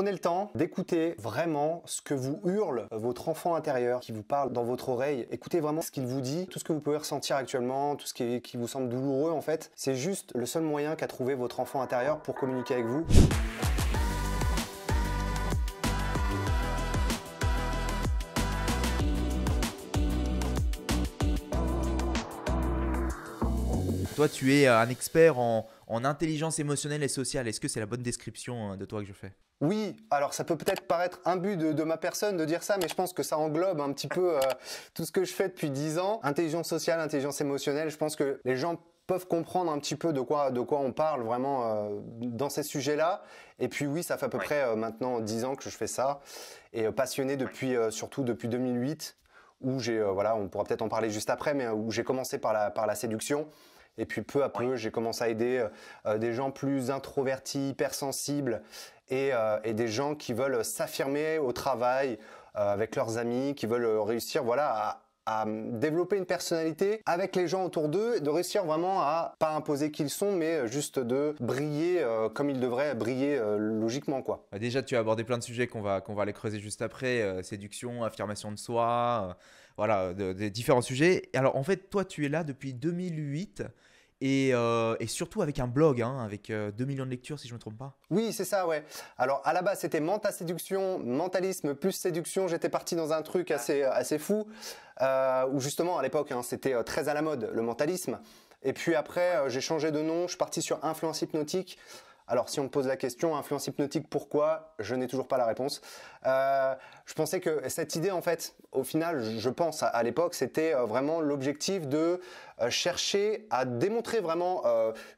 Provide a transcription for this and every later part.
Prenez le temps d'écouter vraiment ce que vous hurle votre enfant intérieur qui vous parle dans votre oreille. Écoutez vraiment ce qu'il vous dit, tout ce que vous pouvez ressentir actuellement, tout ce qui, vous semble douloureux en fait. C'est juste le seul moyen qu'a trouvé votre enfant intérieur pour communiquer avec vous. Toi, tu es euh, un expert en intelligence émotionnelle et sociale. Est-ce que c'est la bonne description euh, de toi que je fais oui, alors ça peut peut-être paraître un but de, ma personne de dire ça, mais je pense que ça englobe un petit peu euh, tout ce que je fais depuis 10 ans. Intelligence sociale, intelligence émotionnelle, je pense que les gens peuvent comprendre un petit peu de quoi, de quoi on parle vraiment euh, dans ces sujets-là. Et puis oui, ça fait à peu près euh, maintenant 10 ans que je fais ça, et passionné depuis surtout depuis 2008, où j'ai, voilà, on pourra peut-être en parler juste après, mais où j'ai commencé par la, par la séduction. Et puis peu à peu, j'ai commencé à aider des gens plus introvertis, hypersensibles euh, et, des gens qui veulent s'affirmer au travail euh, avec leurs amis, qui veulent euh, réussir voilà à, développer une personnalité avec les gens autour d'eux, de réussir vraiment à pas imposer qu'ils sont, mais juste de briller comme ils devraient briller logiquement quoi. Bah, déjà, tu as abordé plein de sujets qu'on va va aller creuser juste après séduction, affirmation de soi, voilà, des différents sujets. Alors en fait, toi, tu es là depuis 2008. Euh, et, surtout avec un blog, hein, avec 2 euh, millions de lectures si je ne me trompe pas. Oui, c'est ça, ouais. Alors à la base, c'était mental Séduction, Mentalisme plus Séduction. J'étais parti dans un truc assez, assez fou, euh, où justement à l'époque, hein, c'était très à la mode, le mentalisme. Et puis après, j'ai changé de nom, je suis parti sur Influence Hypnotique. Alors si on me pose la question, influence hypnotique, pourquoi Je n'ai toujours pas la réponse. Euh, je pensais que cette idée, en fait, au final, je pense à, l'époque, c'était euh, vraiment l'objectif de euh, chercher à démontrer vraiment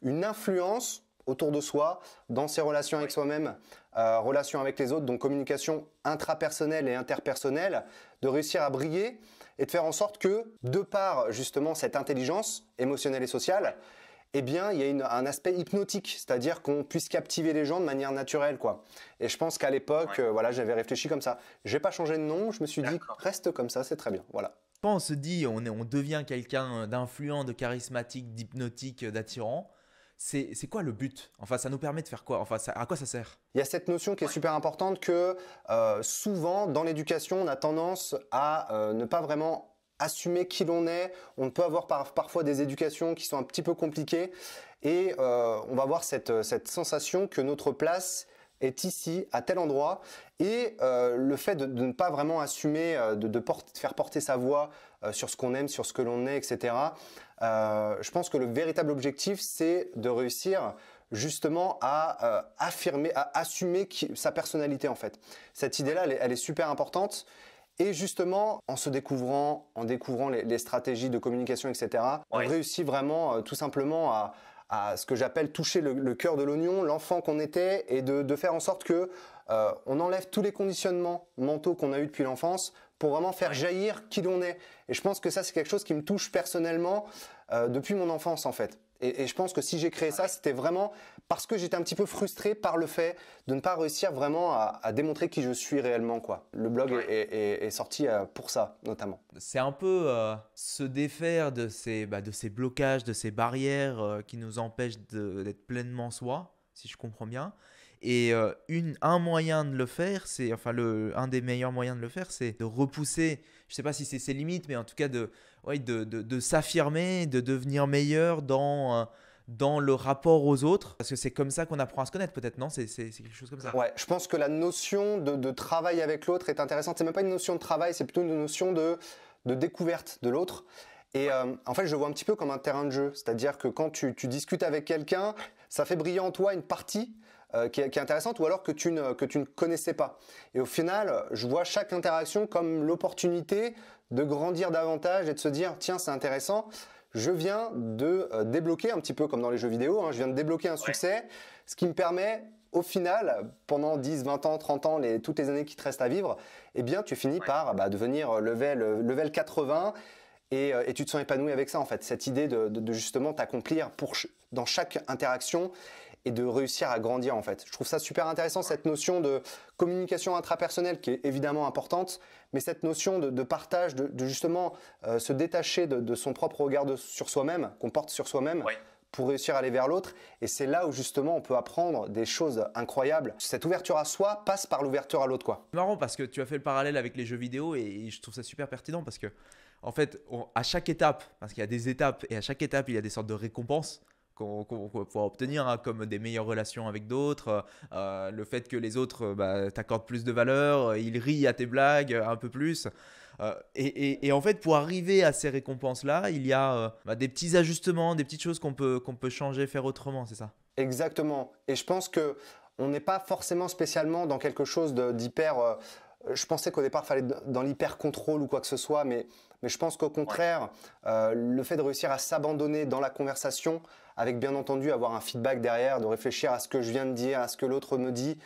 une influence autour de soi, dans ses relations avec soi-même, relations avec les autres, donc communication intrapersonnelle et interpersonnelle, de réussir à briller et de faire en sorte que, de par justement cette intelligence émotionnelle et sociale, eh bien, il y a un aspect hypnotique, c'est-à-dire qu'on puisse captiver les gens de manière naturelle, quoi. Et je pense qu'à l'époque, euh, voilà, j'avais réfléchi comme ça. Je n'ai pas changé de nom, je me suis dit, reste comme ça, c'est très bien, voilà. Quand on se dit, on, on devient quelqu'un euh, d'influent, de charismatique, d'hypnotique, euh, d'attirant, c'est quoi le but Enfin, ça nous permet de faire quoi Enfin, à quoi ça sert Il y a cette notion qui est super importante que souvent dans l'éducation, on a tendance à ne pas vraiment assumer qui l'on est. On peut avoir parfois des éducations qui sont un petit peu compliquées. Et euh, on va avoir euh, cette, sensation que notre place est ici, à tel endroit. Et euh, le fait de, ne pas vraiment assumer, de, faire porter sa voix sur ce qu'on aime, sur ce que l'on est, etc. je pense que le véritable objectif, c'est de réussir justement à affirmer, à assumer sa personnalité en fait. Cette idée-là, elle, est super importante et justement, en se découvrant, en découvrant les, stratégies de communication, etc., on réussit vraiment euh, tout simplement à, ce que j'appelle toucher le, cœur de l'oignon, l'enfant qu'on était, et de, faire en sorte que euh, on enlève tous les conditionnements mentaux qu'on a eu depuis l'enfance pour vraiment faire jaillir qui l'on est. Et je pense que ça, c'est quelque chose qui me touche personnellement euh, depuis mon enfance, en fait. Et, je pense que si j'ai créé ça, c'était vraiment parce que j'étais un petit peu frustré par le fait de ne pas réussir vraiment à, démontrer qui je suis réellement. Quoi. Le blog est, sorti euh, pour ça, notamment. C'est un peu euh, se défaire de ces, bah, de ces blocages, de ces barrières euh, qui nous empêchent d'être pleinement soi, si je comprends bien. Et un moyen de le faire, c'est enfin le, un des meilleurs moyens de le faire, c'est de repousser. Je ne sais pas si c'est ses limites, mais en tout cas de ouais, de, s'affirmer, de devenir meilleur euh, dans, le rapport aux autres Parce que c'est comme ça qu'on apprend à se connaître, peut-être, non C'est quelque chose comme ça Ouais, je pense que la notion de, travail avec l'autre est intéressante. C'est même pas une notion de travail, c'est plutôt une notion de, découverte de l'autre. Et euh, en fait, je vois un petit peu comme un terrain de jeu. C'est-à-dire que quand tu, tu discutes avec quelqu'un, ça fait briller en toi une partie euh, qui, est, intéressante ou alors que tu, ne, que tu ne connaissais pas. Et au final, je vois chaque interaction comme l'opportunité de grandir davantage et de se dire tiens c'est intéressant, je viens de euh, débloquer un petit peu comme dans les jeux vidéo, hein, je viens de débloquer un succès, ce qui me permet au final, pendant 10, 20 ans, 30 ans, les, toutes les années qui te restent à vivre, eh bien, tu finis par bah, devenir euh, level, level 80 et, et, tu te sens épanoui avec ça, en fait. Cette idée de, de justement t'accomplir dans chaque interaction et de réussir à grandir en fait. Je trouve ça super intéressant cette notion de communication intrapersonnelle qui est évidemment importante, mais cette notion de, partage, de, justement euh, se détacher de, son propre regard sur soi-même, qu'on porte sur soi-même. pour réussir à aller vers l'autre. Et c'est là où justement on peut apprendre des choses incroyables. Cette ouverture à soi passe par l'ouverture à l'autre. quoi. Marrant parce que tu as fait le parallèle avec les jeux vidéo et je trouve ça super pertinent parce que en fait, à chaque étape, parce qu'il y a des étapes et à chaque étape, il y a des sortes de récompenses qu'on qu obtenir, hein, comme des meilleures relations avec d'autres, euh, euh, le fait que les autres bah, t'accordent plus de valeur, euh, ils rient à tes blagues un peu plus. et, en fait, pour arriver à ces récompenses-là, il y a bah, des petits ajustements, des petites choses qu'on peut, peut changer, faire autrement, c'est ça Exactement. Et je pense que on n'est pas forcément spécialement dans quelque chose d'hyper. je pensais qu'au départ, il fallait dans l'hyper contrôle ou quoi que ce soit, mais, mais je pense qu'au contraire, le fait de réussir à s'abandonner dans la conversation, avec bien entendu avoir un feedback derrière, de réfléchir à ce que je viens de dire, à ce que l'autre me dit.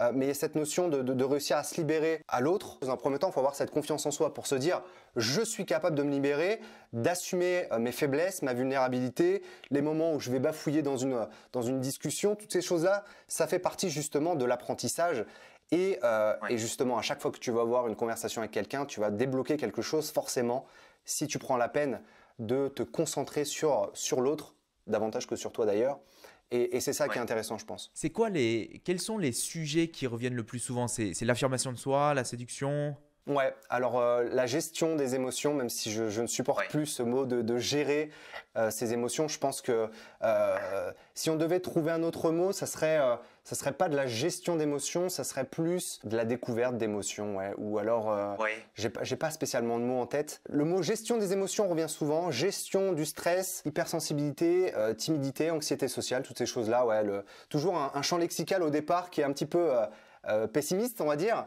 Euh, y mais cette notion de, réussir à se libérer à l'autre, dans un premier temps, il faut avoir cette confiance en soi pour se dire je suis capable de me libérer, d'assumer euh, mes faiblesses, ma vulnérabilité, les moments où je vais bafouiller dans une, discussion, toutes ces choses-là, ça fait partie justement de l'apprentissage. Euh, et, justement, à chaque fois que tu vas avoir une conversation avec quelqu'un, tu vas débloquer quelque chose forcément si tu prends la peine de te concentrer sur l'autre davantage que sur toi d'ailleurs. Et, c'est ça qui est intéressant, je pense. C'est quoi les, quels sont les sujets qui reviennent le plus souvent C'est l'affirmation de soi, la séduction Ouais, alors euh, la gestion des émotions, même si je, ne supporte plus ce mot de, gérer euh, ces émotions, je pense que euh, si on devait trouver un autre mot, ça serait ça serait pas de la gestion d'émotions, ça serait plus de la découverte d'émotions, Ou alors, euh, je n'ai j'ai pas, spécialement de mots en tête. Le mot gestion des émotions revient souvent. Gestion du stress, hypersensibilité, euh, timidité, anxiété sociale, toutes ces choses-là, toujours un, champ lexical au départ qui est un petit peu euh, pessimiste, on va dire.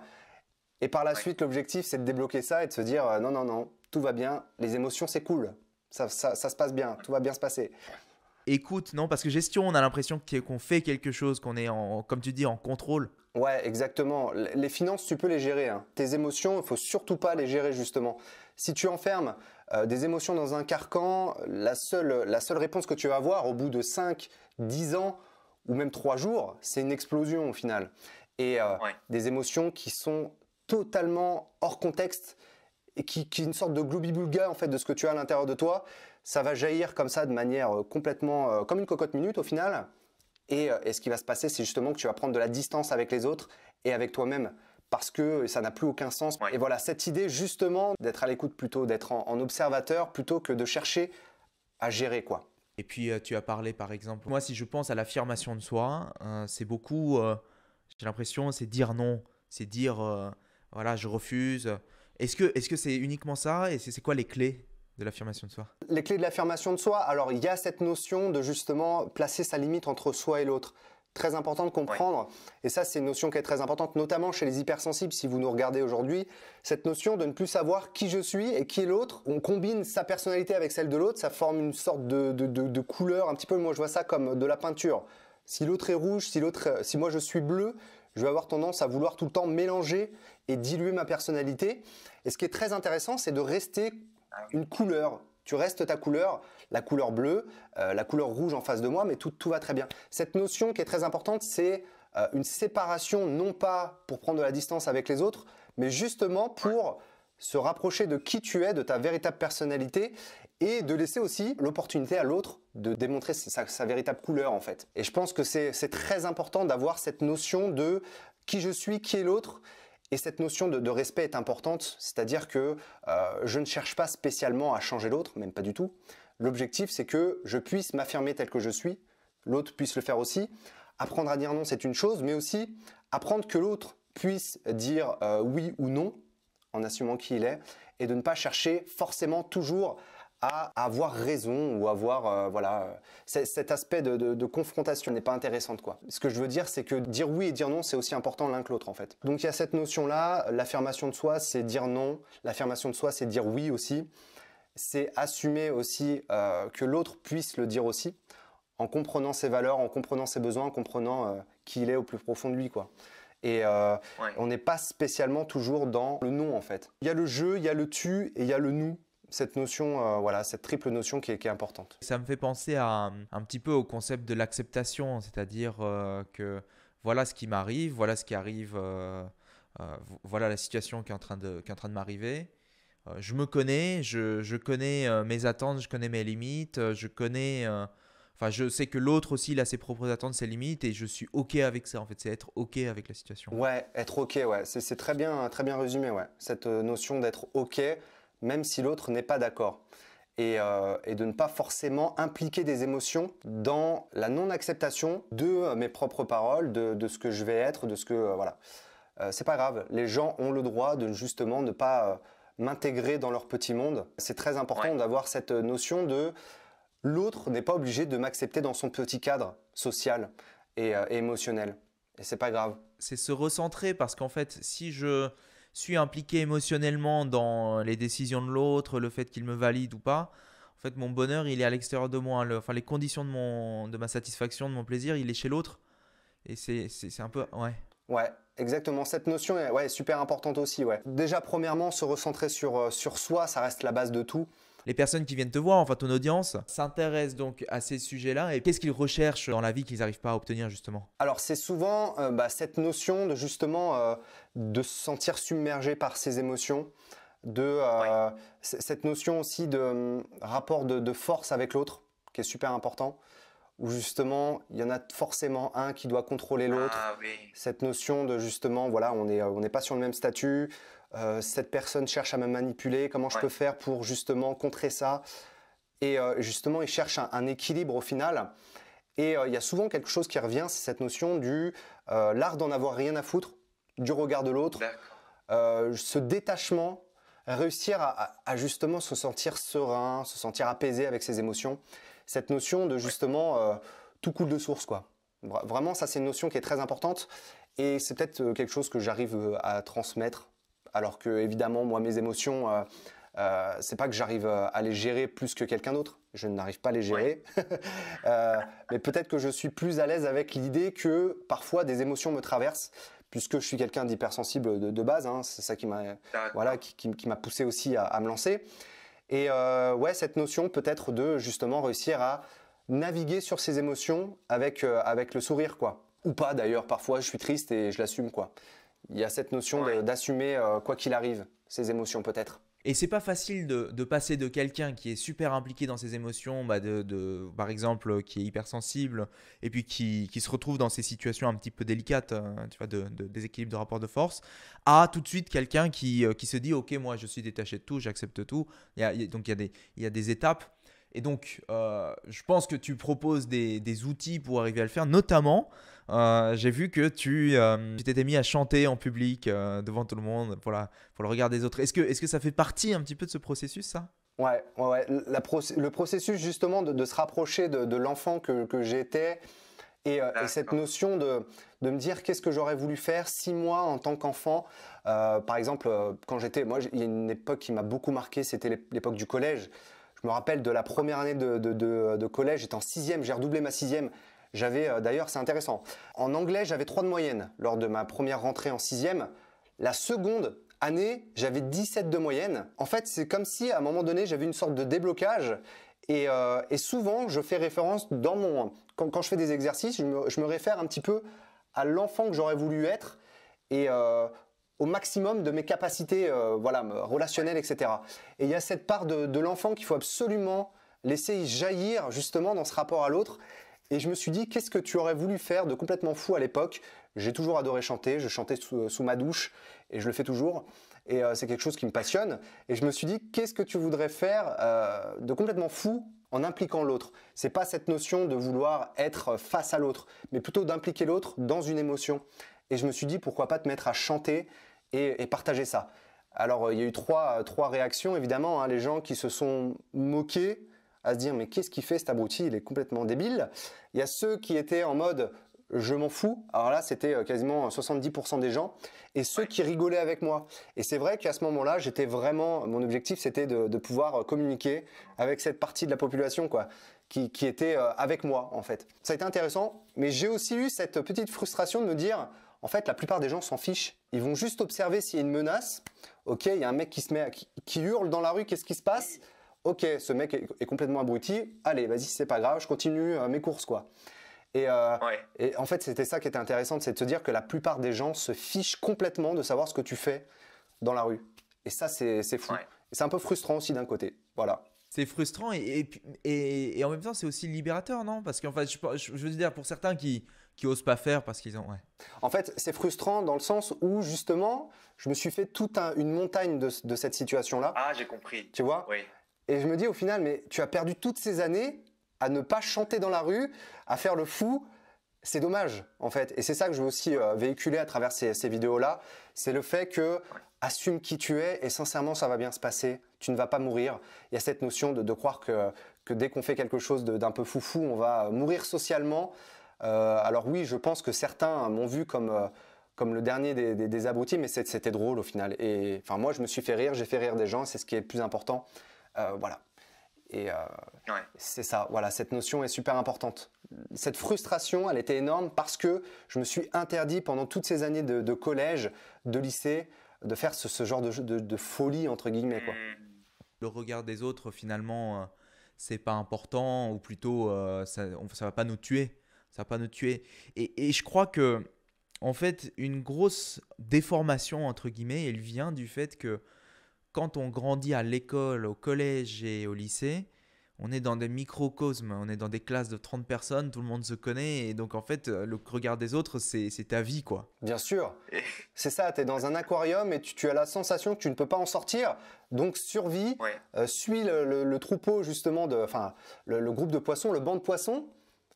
Et par la suite, l'objectif, c'est de débloquer ça et de se dire non, non, non, tout va bien, les émotions, c'est cool. Ça, ça se passe bien, tout va bien se passer écoute, non Parce que gestion, on a l'impression qu'on fait quelque chose, qu'on est, comme tu dis, en contrôle. Ouais, exactement. Les finances, tu peux les gérer. Hein. Tes émotions, il faut surtout pas les gérer justement. Si tu enfermes euh, des émotions dans un carcan, la seule, réponse que tu vas avoir au bout de 5, 10 ans ou même 3 jours, c'est une explosion au final. Et euh, des émotions qui sont totalement hors contexte qui, est une sorte de gloobie en fait de ce que tu as à l'intérieur de toi. Ça va jaillir comme ça de manière euh, complètement euh, comme une cocotte minute au final. Euh, et, ce qui va se passer, c'est justement que tu vas prendre de la distance avec les autres et avec toi-même parce que ça n'a plus aucun sens. Et voilà, cette idée justement d'être à l'écoute plutôt, d'être en, observateur plutôt que de chercher à gérer quoi. Et puis tu as parlé par exemple, moi si je pense à l'affirmation de soi, hein, c'est beaucoup, j'ai l'impression, c'est dire non, c'est dire voilà, je refuse, est-ce que c'est uniquement ça Et c'est quoi les clés de l'affirmation de soi Les clés de l'affirmation de soi, alors il y a cette notion de justement placer sa limite entre soi et l'autre très important de comprendre, et ça c'est une notion qui est très importante, notamment chez les hypersensibles, si vous nous regardez aujourd'hui, cette notion de ne plus savoir qui je suis et qui est l'autre, on combine sa personnalité avec celle de l'autre, ça forme une sorte de, de, couleur, un petit peu, moi je vois ça comme de la peinture. Si l'autre est rouge, si l'autre, si moi je suis bleu, je vais avoir tendance à vouloir tout le temps mélanger et diluer ma personnalité. Et ce qui est très intéressant, c'est de rester une couleur. Tu restes ta couleur, la couleur bleue, euh, la couleur rouge en face de moi, mais tout, tout va très bien. Cette notion qui est très importante, c'est euh, une séparation, non pas pour prendre de la distance avec les autres, mais justement pour se rapprocher de qui tu es, de ta véritable personnalité, et de laisser aussi l'opportunité à l'autre de démontrer sa, sa, véritable couleur en fait. Et je pense que c'est très important d'avoir cette notion de qui je suis, qui est l'autre, et cette notion de, respect est importante, c'est-à-dire que euh, je ne cherche pas spécialement à changer l'autre, même pas du tout. L'objectif, c'est que je puisse m'affirmer tel que je suis, l'autre puisse le faire aussi. Apprendre à dire non, c'est une chose, mais aussi apprendre que l'autre puisse dire euh, oui ou non en assumant qui il est, et de ne pas chercher forcément toujours à avoir raison ou avoir euh, voilà euh, cet aspect de, confrontation n'est pas intéressante quoi. Ce que je veux dire c'est que dire oui et dire non c'est aussi important l'un que l'autre en fait. Donc il y a cette notion là, l'affirmation de soi c'est dire non, l'affirmation de soi c'est dire oui aussi, c'est assumer aussi euh, que l'autre puisse le dire aussi en comprenant ses valeurs, en comprenant ses besoins, en comprenant qui il est au plus profond de lui quoi. Et on n'est pas spécialement toujours dans le non en fait. Il y a le je, il y a le tu et il y a le nous cette notion, euh, voilà, cette triple notion qui est, importante. Ça me fait penser à un, petit peu au concept de l'acceptation, c'est-à-dire euh, que voilà ce qui m'arrive, voilà ce qui arrive, euh, voilà la situation qui est en train de, qui est en train de m'arriver. je me connais, je, je connais mes attentes, je connais mes limites, je connais. Enfin, je sais que l'autre aussi, il a ses propres attentes, ses limites, et je suis OK avec ça, en fait. C'est être OK avec la situation. Ouais, être OK, ouais. C'est très bien, très bien résumé, ouais. Cette notion d'être OK même si l'autre n'est pas d'accord. Euh, et, de ne pas forcément impliquer des émotions dans la non-acceptation de euh, mes propres paroles, de, ce que je vais être, de ce que... Euh, voilà. c'est pas grave, les gens ont le droit de justement ne pas m'intégrer dans leur petit monde. C'est très important d'avoir cette notion de l'autre n'est pas obligé de m'accepter dans son petit cadre social et émotionnel. Et c'est pas grave. C'est se recentrer parce qu'en fait, si je suis impliqué émotionnellement dans euh, les décisions de l'autre, le fait qu'il me valide ou pas, en fait, mon bonheur, il est à l'extérieur de moi. enfin, les conditions de, mon, de ma satisfaction, de mon plaisir, il est chez l'autre. Et c'est un peu. Ouais. Ouais, exactement. Cette notion est ouais, super importante aussi. Ouais. Déjà, premièrement, se recentrer sur, euh, sur soi, ça reste la base de tout les personnes qui viennent te voir, enfin ton audience, s'intéressent donc à ces sujets-là et qu'est-ce qu'ils recherchent dans la vie qu'ils n'arrivent pas à obtenir justement Alors c'est souvent euh, bah, cette notion de justement euh, de se sentir submergé par ses émotions, de euh, cette notion aussi de mm, rapport de, force avec l'autre qui est super important où justement il y en a forcément un qui doit contrôler l'autre. Ah cette notion de justement, voilà, on n'est on pas sur le même statut, euh, cette personne cherche à me manipuler, comment je peux faire pour justement contrer ça. Et euh, justement, il cherche un, équilibre au final. Et euh, il y a souvent quelque chose qui revient, c'est cette notion du l'art d'en avoir rien à foutre, du regard de l'autre, ce détachement, réussir à, à, justement se sentir serein, se sentir apaisé avec ses émotions, cette notion de justement tout coule de source quoi. Vraiment, ça c'est une notion qui est très importante et c'est peut-être quelque chose que j'arrive à transmettre alors que évidemment moi mes émotions euh, euh c'est pas que j'arrive euh, à les gérer plus que quelqu'un d'autre, je n'arrive pas à les gérer, euh, mais peut-être que je suis plus à l'aise avec l'idée que parfois des émotions me traversent, puisque je suis quelqu'un d'hypersensible de, de, base, hein. c'est ça qui m'a poussé aussi à, me lancer. Et ouais, cette notion peut-être de justement réussir à naviguer sur ces émotions avec avec le sourire quoi, ou pas d'ailleurs. Parfois je suis triste et je l'assume quoi il y a cette notion d'assumer, euh, quoi qu'il arrive, ses émotions peut-être. Et c'est pas facile de, passer de quelqu'un qui est super impliqué dans ses émotions, bah, de, par exemple, euh, qui est hypersensible, et puis qui, se retrouve dans ces situations un petit peu délicates, euh, tu vois, de, de déséquilibre de rapport de force, à tout de suite quelqu'un qui, qui, se dit Ok, moi je suis détaché de tout, j'accepte tout. donc il y, a des, il y a des étapes. Et donc, je pense que tu proposes des, des outils pour arriver à le faire, notamment euh, j'ai vu que euh, tu t'étais mis à chanter en public euh, devant tout le monde voilà, pour le regard des autres. Est-ce que, est que ça fait partie un petit peu de ce processus, ça Ouais, ouais, le processus justement de, se rapprocher de, l'enfant que, j'étais et, cette notion de, de me dire qu'est-ce que j'aurais voulu faire six mois en tant qu'enfant, par exemple, quand j'étais, moi il y a une époque qui m'a beaucoup marqué, c'était l'époque du collège. Je me rappelle de la première année de, de collège, j'étais en sixième, j'ai redoublé ma sixième. J'avais euh, d'ailleurs, c'est intéressant. En anglais, j'avais 3 de moyenne lors de ma première rentrée en 6 La seconde année, j'avais 17 de moyenne. En fait, c'est comme si à un moment donné, j'avais une sorte de déblocage. Et, euh, souvent, je fais référence dans mon... Quand, je fais des exercices, je me, réfère un petit peu à l'enfant que j'aurais voulu être. Et euh, au maximum de mes capacités relationnelles, etc. Et il y a cette part de, de l'enfant qu'il faut absolument laisser jaillir justement dans ce rapport à l'autre. Et je me suis dit, qu'est-ce que tu aurais voulu faire de complètement fou à l'époque J'ai toujours adoré chanter, je chantais sous, euh, ma douche et je le fais toujours. Et euh, c'est quelque chose qui me passionne. Et je me suis dit, qu'est-ce que tu voudrais faire euh, de complètement fou en impliquant l'autre C'est pas cette notion de vouloir être face à l'autre, mais plutôt d'impliquer l'autre dans une émotion. Et je me suis dit, pourquoi pas te mettre à chanter et, partager ça alors, il y a eu trois, réactions, évidemment. Hein, les gens qui se sont moqués, à se dire mais qu'est-ce qu'il fait cet abruti Il est complètement débile. Il y a ceux qui étaient en mode je m'en fous. Alors là, c'était euh, quasiment 70% des gens et ceux qui rigolaient avec moi. Et c'est vrai qu'à ce moment-là, j'étais vraiment, mon objectif, c'était de, pouvoir euh, communiquer avec cette partie de la population, quoi, qui, était euh, avec moi, en fait. Ça a été intéressant, mais j'ai aussi eu cette petite frustration de me dire, en fait, la plupart des gens s'en fichent. Ils vont juste observer s'il y a une menace. Ok, il y a un mec qui se met, qui hurle dans la rue, qu'est-ce qui se passe ok, ce mec est, complètement abruti, allez, vas-y, c'est pas grave, je continue euh, mes courses, quoi. Euh, et, en fait, c'était ça qui était intéressant, c'est de se dire que la plupart des gens se fichent complètement de savoir ce que tu fais dans la rue. Et ça, c'est fou. C'est un peu frustrant aussi d'un côté. Voilà. C'est frustrant et, et, en même temps, c'est aussi libérateur, non Parce qu'en fait, je, veux dire, pour certains qui, qui osent pas faire parce qu'ils ont. Ouais. En fait, c'est frustrant dans le sens où, justement, je me suis fait toute une montagne de, de cette situation-là. Ah, j'ai compris. Tu vois oui. Et je me dis au final, mais tu as perdu toutes ces années à ne pas chanter dans la rue, à faire le fou. C'est dommage, en fait. Et c'est ça que je veux aussi euh, véhiculer à travers ces, vidéos-là. C'est le fait que assume qui tu es et sincèrement, ça va bien se passer. Tu ne vas pas mourir. Il y a cette notion de, croire que, dès qu'on fait quelque chose d'un peu foufou, on va mourir socialement. Euh, alors oui, je pense que certains m'ont vu comme... Euh, comme le dernier des, abrutis, mais c'était drôle au final. Et enfin, moi, je me suis fait rire, j'ai fait rire des gens, c'est ce qui est le plus important. Euh, voilà. Et euh, c'est ça, voilà, cette notion est super importante. Cette frustration, elle était énorme parce que je me suis interdit pendant toutes ces années de, collège, de lycée, de faire ce, genre de, folie, entre guillemets. Hmm. Le regard des autres, finalement, euh, c'est pas important, ou plutôt, ça, ne ça va pas nous tuer. Ça va pas nous tuer. Et, et je crois que, en fait, une grosse déformation, entre guillemets, elle vient du fait que quand on grandit à l'école, au collège et au lycée, on est dans des microcosmes, on est dans des classes de 30 personnes, tout le monde se connaît, et donc en fait, euh, le regard des autres, c'est ta vie, quoi. Bien sûr. C'est ça, tu es dans un aquarium et tu, as la sensation que tu ne peux pas en sortir, donc survie, euh, suis le, troupeau, justement, enfin, le, groupe de poissons, le banc de poissons,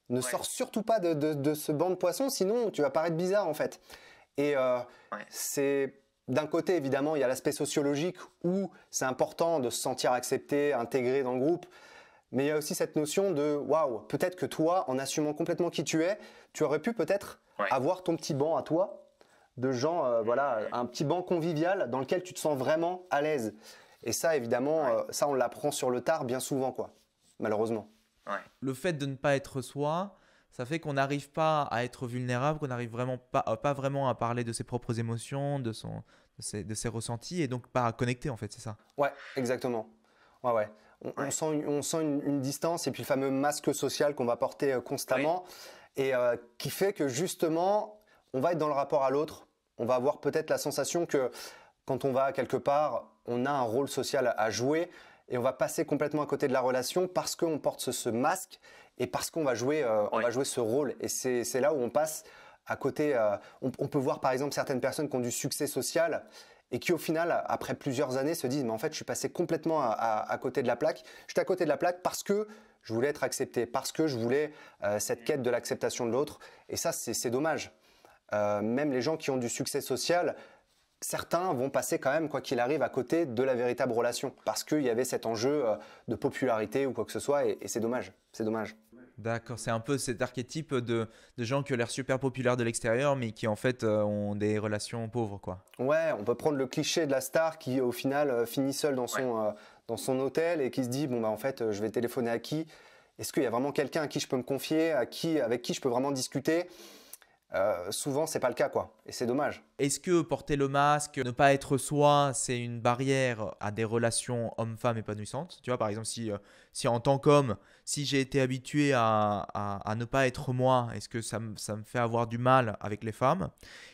ne sors surtout pas de, ce banc de poissons, sinon tu vas paraître bizarre, en fait. Et euh, c'est d'un côté, évidemment, il y a l'aspect sociologique où c'est important de se sentir accepté, intégré dans le groupe. Mais il y a aussi cette notion de waouh, peut-être que toi, en assumant complètement qui tu es, tu aurais pu peut-être avoir ton petit banc à toi de gens, euh, voilà, un petit banc convivial dans lequel tu te sens vraiment à l'aise. Et ça, évidemment, euh, ça, on l'apprend sur le tard bien souvent, quoi, malheureusement. Le fait de ne pas être soi, ça fait qu'on n'arrive pas à être vulnérable, qu'on n'arrive vraiment pas, euh, pas, vraiment à parler de ses propres émotions, de son, de ses, ressentis et donc pas connecter en fait, c'est ça Ouais, exactement. Ouais, ouais. On, sent, une, distance et puis le fameux masque social qu'on va porter euh, constamment et euh, qui fait que justement, on va être dans le rapport à l'autre. On va avoir peut-être la sensation que quand on va quelque part, on a un rôle social à jouer et on va passer complètement à côté de la relation parce qu'on porte ce, masque et parce qu'on va euh, on va jouer ce rôle. Et c'est là où on passe à côté, euh, on, peut voir par exemple certaines personnes qui ont du succès social et qui au final, après plusieurs années, se disent mais en fait, je suis passé complètement à, côté de la plaque. Je suis à côté de la plaque parce que je voulais être accepté, parce que je voulais euh, cette quête de l'acceptation de l'autre. Et ça, c'est dommage. Euh, même les gens qui ont du succès social, certains vont passer quand même, quoi qu'il arrive, à côté de la véritable relation, parce qu'il y avait cet enjeu de popularité ou quoi que ce soit, et c'est dommage. C'est dommage. D'accord, c'est un peu cet archétype de, gens qui ont l'air super populaires de l'extérieur, mais qui en fait euh, ont des relations pauvres, quoi. Ouais, on peut prendre le cliché de la star qui au final euh, finit seule dans son, euh, dans son hôtel et qui se dit, bon bah en fait, je vais téléphoner à qui Est-ce qu'il y a vraiment quelqu'un à qui je peux me confier, à qui, avec qui je peux vraiment discuter souvent, c'est pas le cas, quoi. Et c'est dommage. Est-ce que porter le masque, ne pas être soi, c'est une barrière à des relations hommes-femmes épanouissantes Tu vois, par exemple, si, si en tant qu'homme, si j'ai été habitué à, à, ne pas être moi, est-ce que ça, ça, me fait avoir du mal avec les femmes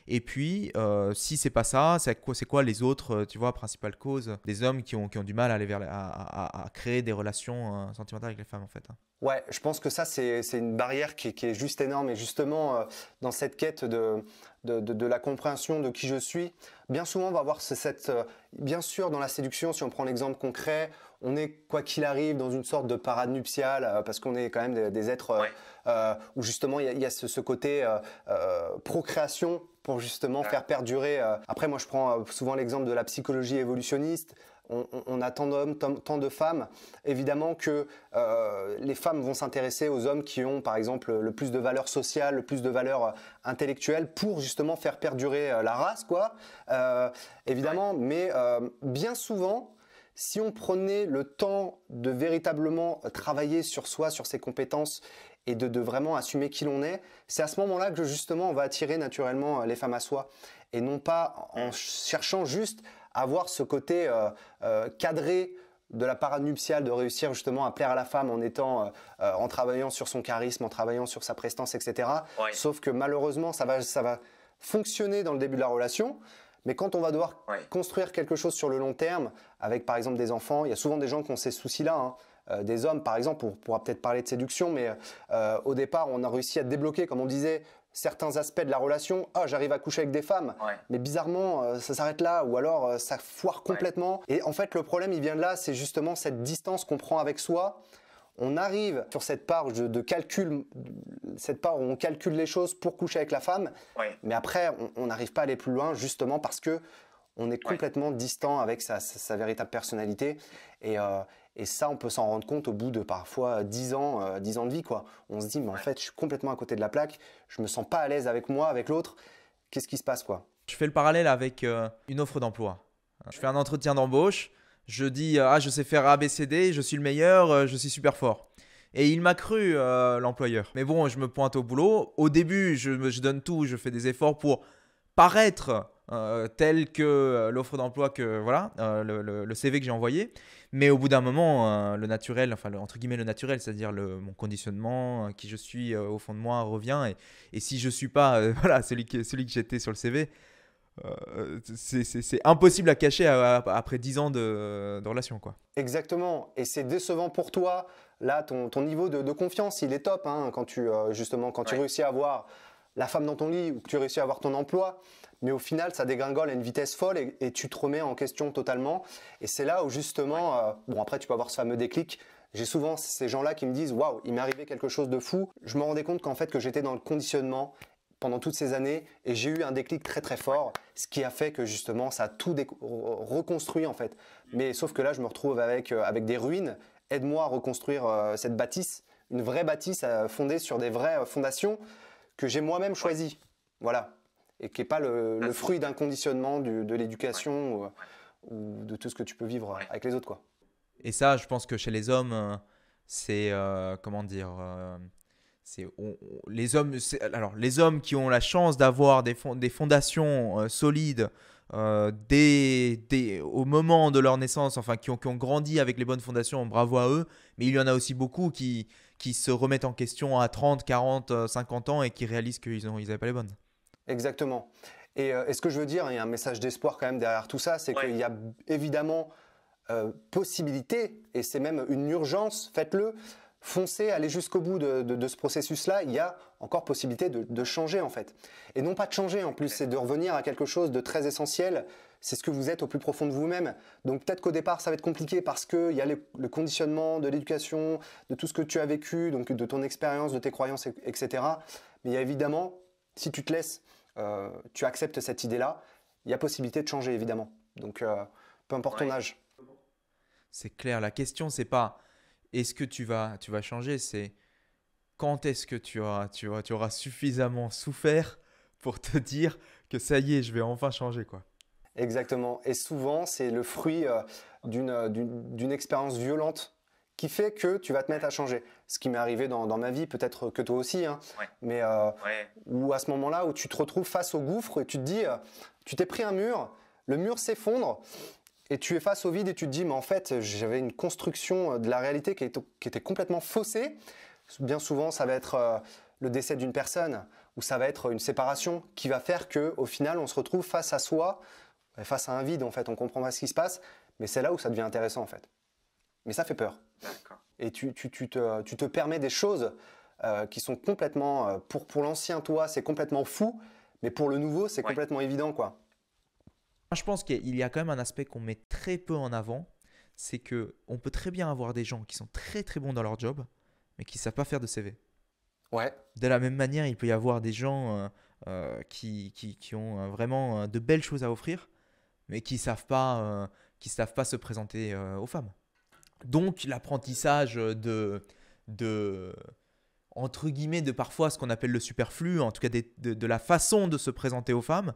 Et puis, euh, si c'est pas ça, c'est quoi, les autres, euh, tu vois, principales causes des hommes qui ont, qui ont du mal à, aller vers, à, à créer des relations euh, sentimentales avec les femmes, en fait hein Ouais, je pense que ça, c'est une barrière qui, qui, est juste énorme. Et justement, euh, dans cette quête de, de, la compréhension de qui je suis. Bien souvent, on va avoir cette... Euh, bien sûr, dans la séduction, si on prend l'exemple concret, on est, quoi qu'il arrive, dans une sorte de parade nuptiale, euh, parce qu'on est quand même des, êtres euh, où justement, il y, a, ce, côté procréation pour justement faire perdurer. Après, moi, je prends souvent l'exemple de la psychologie évolutionniste on, a tant d'hommes, tant, de femmes. Évidemment que euh, les femmes vont s'intéresser aux hommes qui ont, par exemple, le plus de valeur sociale, le plus de valeur euh, intellectuelle, pour justement faire perdurer euh, la race, quoi. évidemment, mais bien souvent, si on prenait le temps de véritablement travailler sur soi, sur ses compétences et de vraiment assumer qui l'on est, c'est à ce moment-là que justement on va attirer naturellement les femmes à soi et non pas en cherchant juste avoir ce côté euh, euh, cadré de la parade nuptiale, de réussir justement à plaire à la femme en étant, euh, en travaillant sur son charisme, en travaillant sur sa prestance, etc. Sauf que malheureusement, ça va, ça va fonctionner dans le début de la relation. Mais quand on va devoir construire quelque chose sur le long terme, avec par exemple des enfants, il y a souvent des gens qui ont ces soucis-là. Hein. des hommes, par exemple, on pourra peut-être parler de séduction, mais au départ, on a réussi à débloquer, comme on disait, certains aspects de la relation. Ah, j'arrive à coucher avec des femmes, mais bizarrement, euh, ça s'arrête là, ou alors euh, ça foire complètement. Et en fait, le problème, il vient de là, c'est justement cette distance qu'on prend avec soi. On arrive sur cette part de, calcul, cette part où on calcule les choses pour coucher avec la femme, mais après, on n'arrive pas à aller plus loin, justement parce que on est complètement distant avec sa, véritable personnalité. Et, euh, et ça, on peut s'en rendre compte au bout de parfois 10 euh, ans, euh, ans de vie, quoi. On se dit, mais en fait, je suis complètement à côté de la plaque, je me sens pas à l'aise avec moi, avec l'autre. Qu'est-ce qui se passe, quoi Je fais le parallèle avec euh, une offre d'emploi. Hein, je fais un entretien d'embauche, je dis, ah, je sais faire ABCD, je suis le meilleur, je suis super fort. Et il m'a cru, l'employeur. Mais bon, je me pointe au boulot. Au début, je, je donne tout, je fais des efforts pour paraître euh, telle que euh, l'offre d'emploi que voilà, euh, le, le, CV que j'ai envoyé. Mais au bout d'un moment, le naturel, enfin entre guillemets le naturel, c'est-à-dire mon conditionnement, qui je suis au fond de moi revient. Et, et si je suis pas voilà celui que celui que j'étais sur le CV, c'est impossible à cacher après 10 ans de, relation. Quoi. Exactement. Et c'est décevant pour toi. Là, ton, ton niveau de, confiance, il est top. Hein, quand tu, justement, quand tu réussis à avoir la femme dans ton lit ou que tu réussis à avoir ton emploi mais au final, ça dégringole à une vitesse folle et, tu te remets en question totalement. Et c'est là où justement, euh, bon après tu peux avoir ce fameux déclic. J'ai souvent ces gens-là qui me disent waouh, il m'est arrivé quelque chose de fou. Je me rendais compte qu'en fait que j'étais dans le conditionnement pendant toutes ces années et j'ai eu un déclic très très fort, ce qui a fait que justement ça a tout reconstruit en fait. Mais sauf que là, je me retrouve avec euh, avec des ruines. Aide-moi à reconstruire euh, cette bâtisse, une vraie bâtisse fondée sur des vraies fondations que j'ai moi-même choisies. Voilà, et qui n'est pas le, fruit d'un conditionnement de l'éducation ou, de tout ce que tu peux vivre avec les autres. Quoi. Et ça, je pense que chez les hommes, euh, c'est euh, comment dire euh, c'est les hommes alors les hommes qui ont la chance d'avoir des, des, fondations solides dès, au moment de leur naissance, enfin qui ont, qui ont, grandi avec les bonnes fondations, bravo à eux. Mais il y en a aussi beaucoup qui, qui se remettent en question à 30, 40, 50 ans et qui réalisent qu'ils n'avaient ils pas les bonnes. Exactement. Euh, et, ce que je veux dire, il y a un message d'espoir quand même derrière tout ça, c'est qu'il y a évidemment euh, possibilité, et c'est même une urgence, faites-le, foncez, allez jusqu'au bout de, ce processus-là, il y a encore possibilité de, changer en fait. Et non pas de changer en plus, c'est de revenir à quelque chose de très essentiel, c'est ce que vous êtes au plus profond de vous-même. Donc peut-être qu'au départ ça va être compliqué parce qu'il y a le, le conditionnement de l'éducation, de tout ce que tu as vécu, donc de ton expérience, de tes croyances, etc. Mais il y a évidemment, si tu te laisses euh, tu acceptes cette idée-là, il y a possibilité de changer évidemment. Donc euh, peu importe ton âge. C'est clair. La question c'est pas est-ce que tu vas tu vas changer, c'est quand est-ce que tu auras, tu, suffisamment souffert pour te dire que ça y est, je vais enfin changer quoi. Exactement. Et souvent, c'est le fruit euh, d'une expérience violente qui fait que tu vas te mettre à changer. Ce qui m'est arrivé dans, ma vie, peut-être que toi aussi, hein. mais euh, ou à ce moment-là où tu te retrouves face au gouffre et tu te dis, euh, tu t'es pris un mur, le mur s'effondre et tu es face au vide et tu te dis, mais en fait, j'avais une construction euh, de la réalité qui, qui était complètement faussée. Bien souvent, ça va être euh, le décès d'une personne ou ça va être une séparation qui va faire que, au final, on se retrouve face à soi, face à un vide en fait. On comprend pas ce qui se passe, mais c'est là où ça devient intéressant en fait. Mais ça fait peur. Et tu, te, permets des choses euh, qui sont complètement, euh, pour, l'ancien toi, c'est complètement fou, mais pour le nouveau, c'est complètement évident, quoi. Je pense qu'il y a quand même un aspect qu'on met très peu en avant, c'est que on peut très bien avoir des gens qui sont très très bons dans leur job, mais qui ne savent pas faire de CV. Ouais. De la même manière, il peut y avoir des gens euh, qui, ont vraiment de belles choses à offrir, mais qui savent savent pas se présenter aux femmes. Donc l'apprentissage de, de, entre guillemets, de parfois ce qu'on appelle le superflu, en tout cas de, la façon de se présenter aux femmes,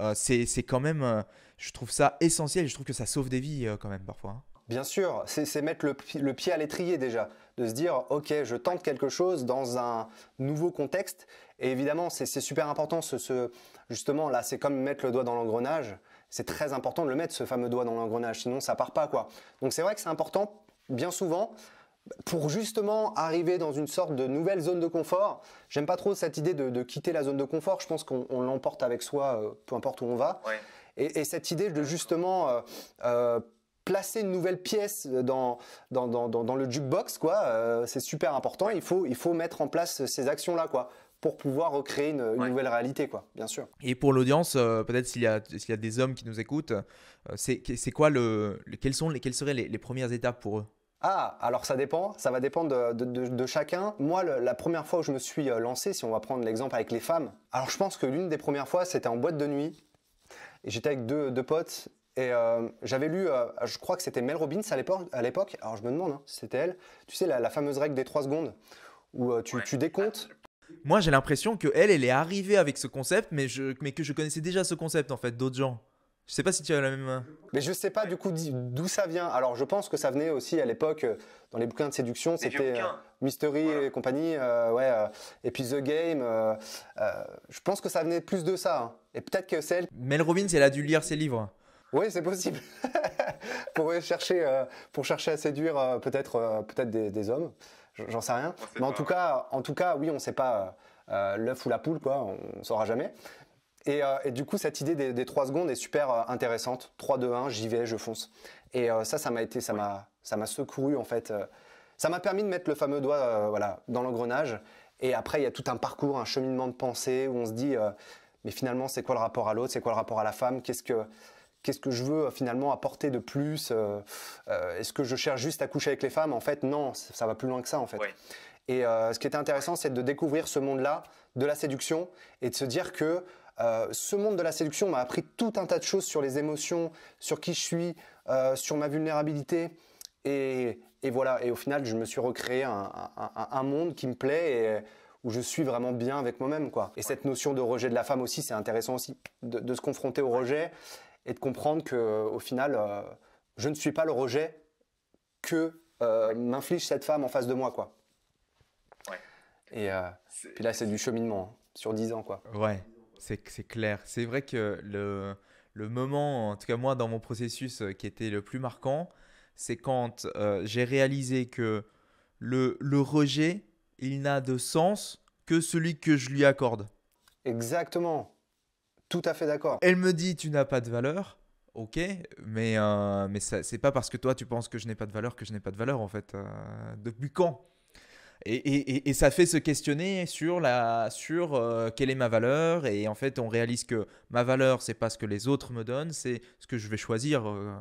euh, c'est quand même, euh, je trouve ça essentiel, je trouve que ça sauve des vies euh, quand même parfois. Hein. Bien sûr, c'est mettre le, pied à l'étrier déjà, de se dire, ok, je tente quelque chose dans un nouveau contexte, et évidemment, c'est super important, justement, là, c'est comme mettre le doigt dans l'engrenage, c'est très important de le mettre, ce fameux doigt dans l'engrenage, sinon ça part pas, quoi. Donc c'est vrai que c'est important bien souvent pour justement arriver dans une sorte de nouvelle zone de confort. J'aime pas trop cette idée de, quitter la zone de confort. Je pense qu'on l'emporte avec soi, euh, peu importe où on va. Et, cette idée de justement euh, euh, placer une nouvelle pièce dans dans, le jukebox, quoi, c'est super important. Il faut il faut mettre en place ces actions là, quoi pour pouvoir recréer une, nouvelle réalité, quoi, bien sûr. Et pour l'audience, peut-être s'il y, y, a des hommes qui nous écoutent, c'est quoi le, quels quelles, sont les, quelles seraient les, les premières étapes pour eux ah, alors ça dépend, ça va dépendre de, chacun. Moi, la première fois où je me suis euh, lancé, si on va prendre l'exemple avec les femmes, alors je pense que l'une des premières fois, c'était en boîte de nuit. J'étais avec deux, potes et euh, j'avais lu, euh, je crois que c'était Mel Robbins à l'époque, alors je me demande hein, si c'était elle, tu sais, la, fameuse règle des trois secondes, où tu, décomptes. Moi j'ai l'impression que elle, elle est arrivée avec ce concept, mais, mais que je connaissais déjà ce concept en fait d'autres gens. Je sais pas si tu as la même. Mais je sais pas du coup d'où ça vient. Alors je pense que ça venait aussi à l'époque euh, dans les bouquins de séduction, c'était euh, Mystery et compagnie, euh, ouais, et puis The Game. je pense que ça venait plus de ça. Hein. Et peut-être que celle. Mel Robbins, elle a dû lire ses livres. Oui, c'est possible. pour chercher, pour chercher à séduire peut-être, peut-être des, hommes. J'en sais rien. Mais en tout cas, en tout cas, oui, on sait pas l'œuf ou la poule, quoi. On saura jamais. Euh, et, du coup, cette idée des, trois 3 secondes est super euh, intéressante. 3, 2, 1, j'y vais, je fonce. Et euh, ça, ça m'a été, ça m'a, ça m'a secouru en fait. ça m'a permis de mettre le fameux doigt, voilà, dans l'engrenage. Et après, il y a tout un parcours, un cheminement de pensée où on se dit, mais finalement, c'est quoi le rapport à l'autre C'est quoi le rapport à la femme Qu'est-ce que Qu'est-ce que je veux finalement apporter de plus Est-ce que je cherche juste à coucher avec les femmes En fait, non, ça va plus loin que ça en fait. Et ce qui était intéressant, c'est de découvrir ce monde-là de la séduction et de se dire que euh, ce monde de la séduction m'a appris tout un tas de choses sur les émotions, sur qui je suis, euh, sur ma vulnérabilité. Et, voilà, et au final, je me suis recréé un, un, monde qui me plaît et où je suis vraiment bien avec moi-même. quoi. Et cette notion de rejet de la femme aussi, c'est intéressant aussi de, se confronter au rejet et de comprendre qu'au final, euh, je ne suis pas le rejet que m'inflige cette femme en face de moi. quoi. Et puis là, c'est du cheminement hein, sur 10 ans, quoi. Ouais. C'est clair. C'est vrai que le, moment, en tout cas moi, dans mon processus euh, qui était le plus marquant, c'est quand euh, j'ai réalisé que le, rejet, il n'a de sens que celui que je lui accorde. Exactement. Tout à fait d'accord. Elle me dit tu n'as pas de valeur. Ok, mais, euh, mais c'est pas parce que toi tu penses que je n'ai pas de valeur que je n'ai pas de valeur en fait. depuis quand et, et, et, ça fait se questionner sur, la, sur euh, quelle est ma valeur. Et en fait, on réalise que ma valeur, c'est pas ce que les autres me donnent, c'est ce que je vais choisir euh,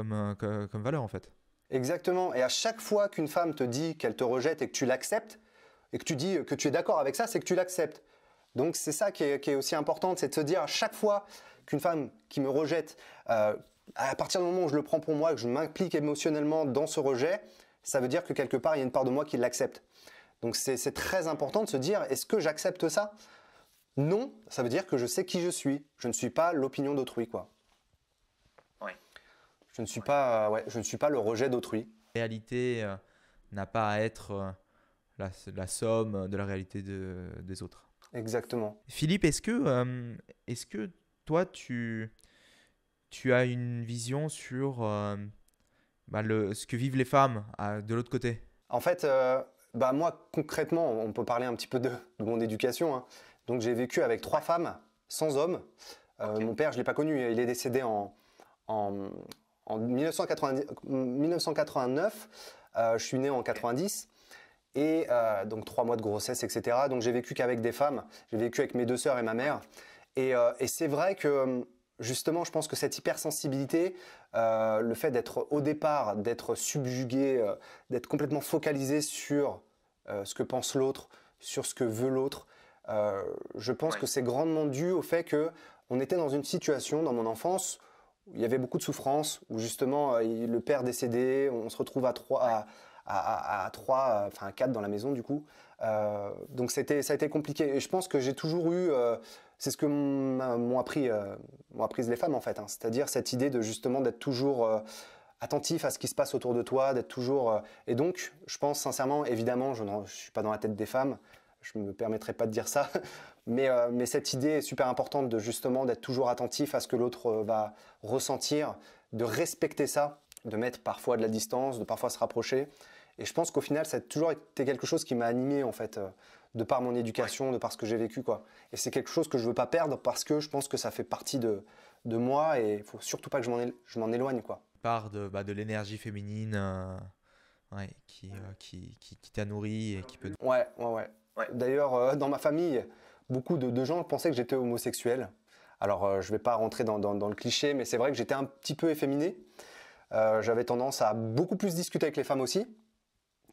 euh, comme, valeur en fait. Exactement. Et à chaque fois qu'une femme te dit qu'elle te rejette et que tu l'acceptes, et que tu dis que tu es d'accord avec ça, c'est que tu l'acceptes. Donc c'est ça qui est, qui est aussi important, c'est de se dire à chaque fois qu'une femme qui me rejette, à partir du moment où je le prends pour moi, que je m'implique émotionnellement dans ce rejet, ça veut dire que quelque part, il y a une part de moi qui l'accepte. Donc c'est très important de se dire, est-ce que j'accepte ça Non, ça veut dire que je sais qui je suis. Je ne suis pas l'opinion d'autrui, quoi. Ouais. Je ne suis pas, ouais, je ne suis pas le rejet d'autrui. La réalité euh, n'a pas à être euh, la, somme de la réalité des autres. Exactement. Philippe, est-ce que, euh, est-ce que toi, tu, tu as une vision sur bah, le, ce que vivent les femmes de l'autre côté En fait, euh, bah moi concrètement, on peut parler un petit peu de, mon éducation. Hein. Donc j'ai vécu avec trois femmes, sans homme. Euh, mon père, je ne l'ai pas connu, il est décédé en, en, en 1989. Euh, je suis né en 90. Et donc trois mois de grossesse, etc. Donc j'ai vécu qu'avec des femmes. J'ai vécu avec mes deux sœurs et ma mère. Et, et c'est vrai que justement, je pense que cette hypersensibilité, euh, le fait d'être au départ, d'être subjugué, euh, d'être complètement focalisé sur euh, ce que pense l'autre, sur ce que veut l'autre, je pense que c'est grandement dû au fait que on était dans une situation dans mon enfance où il y avait beaucoup de souffrance, où justement le père décédé, on se retrouve à trois. À, enfin à 4 dans la maison du coup. donc c'était, ça a été compliqué. Et je pense que j'ai toujours eu c'est ce que euh, m'ont appris, euh, les femmes en fait. Hein. C'est-à-dire cette idée de justement d'être toujours euh, attentif à ce qui se passe autour de toi, d'être toujours. Et donc, je pense sincèrement, évidemment, je ne suis pas dans la tête des femmes, je ne me permettrai pas de dire ça, mais, mais cette idée est super importante de justement d'être toujours attentif à ce que l'autre va ressentir, de respecter ça, de mettre parfois de la distance, de parfois se rapprocher. Et je pense qu'au final, ça a toujours été quelque chose qui m'a animé en fait de par mon éducation, de par ce que j'ai vécu, quoi. Et c'est quelque chose que je ne veux pas perdre parce que je pense que ça fait partie de, moi et faut surtout pas que je m'en éloigne, quoi. Par de, bah, de l'énergie féminine euh, euh, qui, qui, qui, t'a nourri et qui peut. Ouais, ouais, ouais. D'ailleurs, euh, dans ma famille, beaucoup de, gens pensaient que j'étais homosexuel. Alors, je ne vais pas rentrer dans, dans le cliché, mais c'est vrai que j'étais un petit peu efféminé. j'avais tendance à beaucoup plus discuter avec les femmes aussi.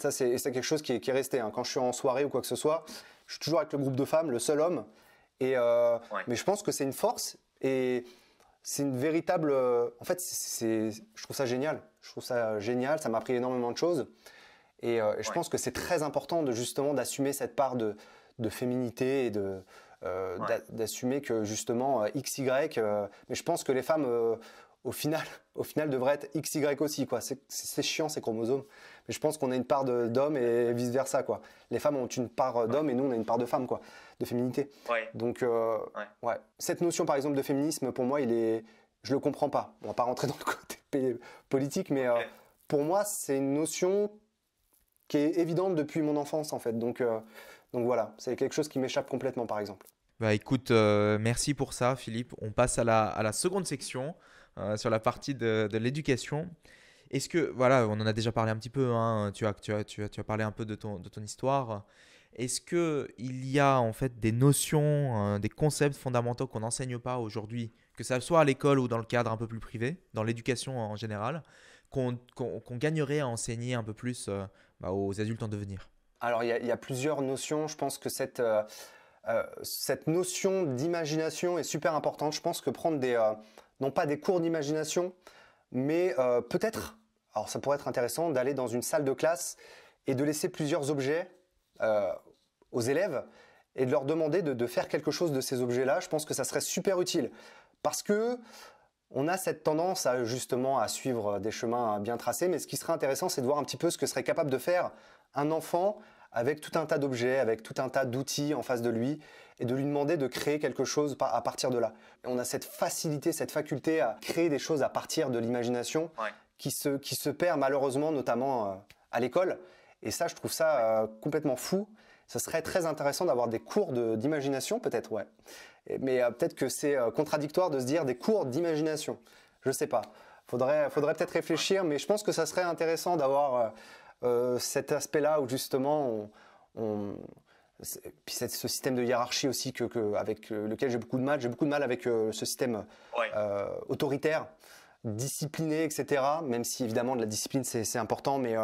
Ça, c'est quelque chose qui est, qui est resté. Hein. Quand je suis en soirée ou quoi que ce soit, je suis toujours avec le groupe de femmes, le seul homme. Et euh, Mais je pense que c'est une force et c'est une véritable. Euh, en fait, c'est je trouve ça génial. Je trouve ça génial. Ça m'a appris énormément de choses. Et, euh, je pense que c'est très important de justement d'assumer cette part de, féminité et de d'assumer que justement XY. mais je pense que les femmes au final, au final devrait être XY aussi, quoi. C'est chiant ces chromosomes. Mais je pense qu'on a une part d'hommes et vice versa, quoi. Les femmes ont une part euh, d'hommes et nous on a une part de femmes, quoi, de féminité. Donc, euh, ouais. Cette notion, par exemple, de féminisme, pour moi, il est, je le comprends pas. On va pas rentrer dans le côté politique, mais euh, pour moi, c'est une notion qui est évidente depuis mon enfance, en fait. Donc, donc voilà, c'est quelque chose qui m'échappe complètement, par exemple. Bah écoute, merci pour ça, Philippe. On passe à la, à la seconde section. Hein, sur la partie de, l'éducation. Est-ce que, voilà, on en a déjà parlé un petit peu, hein, tu, as, tu, as, as, parlé un peu de ton, de ton histoire. Est-ce qu'il y a en fait des notions, hein, des concepts fondamentaux qu'on n'enseigne pas aujourd'hui, que ça soit à l'école ou dans le cadre un peu plus privé, dans l'éducation en général, qu'on gagnerait à enseigner un peu plus euh, bah, aux adultes en devenir Alors il y, a plusieurs notions. Je pense que cette, euh, euh, cette notion d'imagination est super importante. Je pense que prendre des, non pas des cours d'imagination, mais euh, peut-être, alors ça pourrait être intéressant d'aller dans une salle de classe et de laisser plusieurs objets euh, aux élèves et de leur demander de, faire quelque chose de ces objets-là. Je pense que ça serait super utile parce que on a cette tendance à justement à suivre des chemins bien tracés, mais ce qui serait intéressant, c'est de voir un petit peu ce que serait capable de faire un enfant avec tout un tas d'objets, avec tout un tas d'outils en face de lui, et de lui demander de créer quelque chose à partir de là. on a cette facilité, cette faculté à créer des choses à partir de l'imagination qui, se, qui se perd malheureusement notamment euh, à l'école. Et ça, je trouve ça euh, complètement fou. Ce serait très intéressant d'avoir des cours d'imagination, peut-être, ouais. mais euh, peut-être que c'est contradictoire de se dire des cours d'imagination. Je sais pas. Faudrait, faudrait peut-être réfléchir, mais je pense que ça serait intéressant d'avoir cet aspect-là où justement on puis ce système de hiérarchie aussi que, avec euh, lequel j'ai beaucoup de mal. J'ai beaucoup de mal avec euh, ce système euh, autoritaire, discipliné, etc. Même si évidemment de la discipline c'est important, mais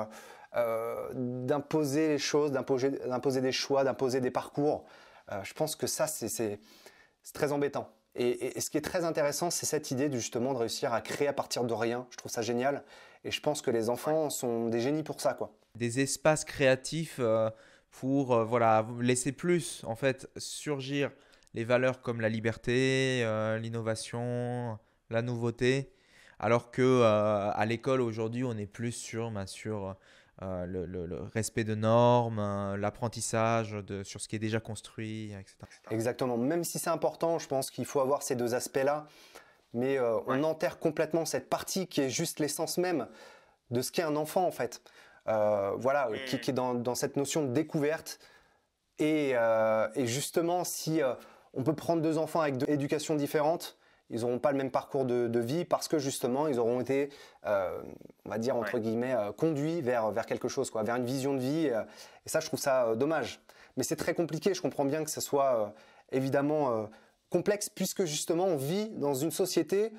d'imposer les choses, d'imposer des choix, d'imposer des parcours. je pense que ça c'est très embêtant. Et, et, ce qui est très intéressant, c'est cette idée de, justement de réussir à créer à partir de rien. Je trouve ça génial. Et je pense que les enfants sont des génies pour ça, quoi. Des espaces créatifs pour euh, voilà, laisser plus en fait surgir les valeurs comme la liberté, euh, l'innovation, la nouveauté, alors que euh, à l'école aujourd'hui, on est plus sur, ben, sur le, respect de normes, hein, l'apprentissage sur ce qui est déjà construit, etc. Exactement. Même si c'est important, je pense qu'il faut avoir ces deux aspects-là, mais on enterre complètement cette partie qui est juste l'essence même de ce qu'est un enfant en fait. Euh, voilà, euh, mm. qui, est dans, cette notion de découverte. Et, euh, justement, si on peut prendre deux enfants avec deux éducations différentes, ils n'auront pas le même parcours de, vie parce que justement, ils auront été, on va dire, entre guillemets, conduits vers, vers quelque chose, quoi, vers une vision de vie. et ça, je trouve ça dommage. Mais c'est très compliqué, je comprends bien que ce soit évidemment complexe puisque justement, on vit dans une société